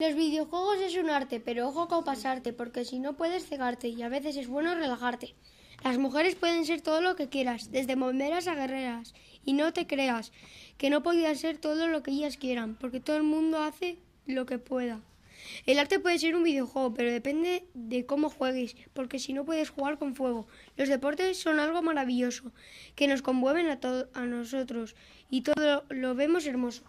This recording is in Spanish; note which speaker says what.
Speaker 1: Los videojuegos es
Speaker 2: un arte, pero ojo con pasarte, porque si no puedes cegarte y a veces es bueno relajarte. Las mujeres pueden ser todo lo que quieras, desde bomberas a guerreras, y no te creas que no podían ser todo lo que ellas quieran, porque todo el mundo hace lo que pueda. El arte puede ser un videojuego, pero depende de cómo juegues, porque si no puedes jugar con fuego. Los deportes son algo maravilloso, que nos conmueven a, a nosotros, y todo
Speaker 1: lo vemos hermoso.